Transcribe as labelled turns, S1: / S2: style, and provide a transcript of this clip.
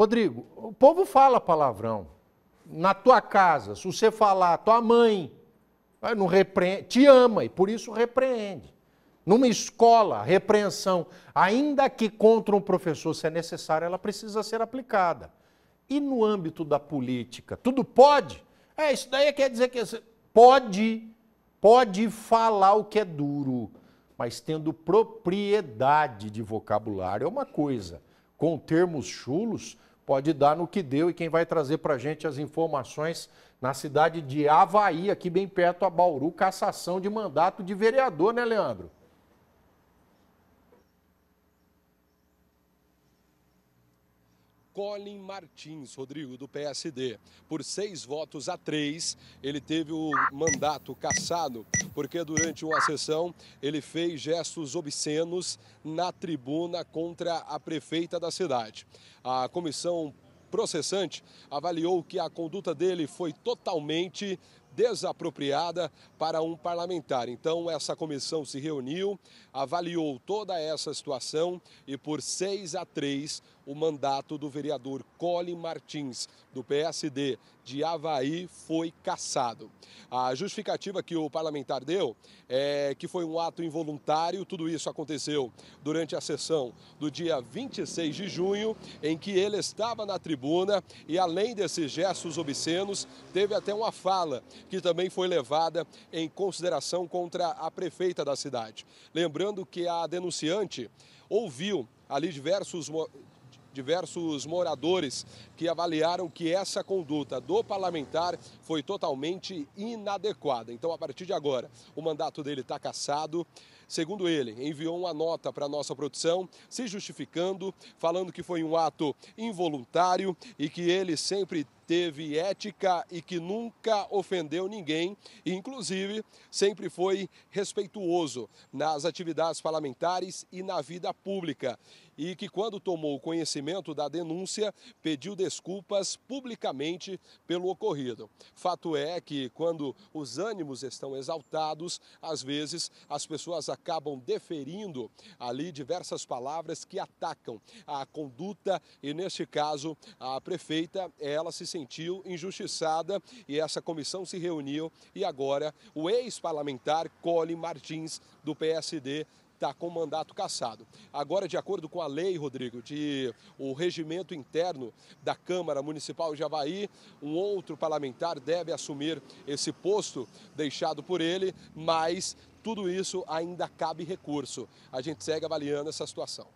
S1: Rodrigo, o povo fala palavrão. Na tua casa, se você falar, tua mãe não repreende, te ama e por isso repreende. Numa escola, repreensão, ainda que contra um professor, se é necessário, ela precisa ser aplicada. E no âmbito da política, tudo pode? É, isso daí quer dizer que pode, pode falar o que é duro, mas tendo propriedade de vocabulário é uma coisa com termos chulos, pode dar no que deu. E quem vai trazer para a gente as informações na cidade de Havaí, aqui bem perto a Bauru, cassação de mandato de vereador, né, Leandro?
S2: Colin Martins, Rodrigo, do PSD. Por seis votos a três, ele teve o mandato cassado porque durante uma sessão ele fez gestos obscenos na tribuna contra a prefeita da cidade. A comissão processante avaliou que a conduta dele foi totalmente desapropriada para um parlamentar. Então, essa comissão se reuniu, avaliou toda essa situação e, por 6 a 3, o mandato do vereador Cole Martins, do PSD de Havaí foi cassado. A justificativa que o parlamentar deu é que foi um ato involuntário, tudo isso aconteceu durante a sessão do dia 26 de junho, em que ele estava na tribuna e, além desses gestos obscenos, teve até uma fala que também foi levada em consideração contra a prefeita da cidade. Lembrando que a denunciante ouviu ali diversos diversos moradores que avaliaram que essa conduta do parlamentar foi totalmente inadequada. Então, a partir de agora, o mandato dele está cassado. Segundo ele, enviou uma nota para a nossa produção se justificando, falando que foi um ato involuntário e que ele sempre teve ética e que nunca ofendeu ninguém, e, inclusive sempre foi respeituoso nas atividades parlamentares e na vida pública, e que quando tomou conhecimento da denúncia, pediu desculpas publicamente pelo ocorrido. Fato é que quando os ânimos estão exaltados, às vezes as pessoas acabam deferindo ali diversas palavras que atacam a conduta e neste caso a prefeita, ela se sentiu sentiu injustiçada e essa comissão se reuniu e agora o ex-parlamentar Cole Martins, do PSD, está com mandato cassado. Agora, de acordo com a lei, Rodrigo, de o regimento interno da Câmara Municipal de Havaí, um outro parlamentar deve assumir esse posto deixado por ele, mas tudo isso ainda cabe recurso. A gente segue avaliando essa situação.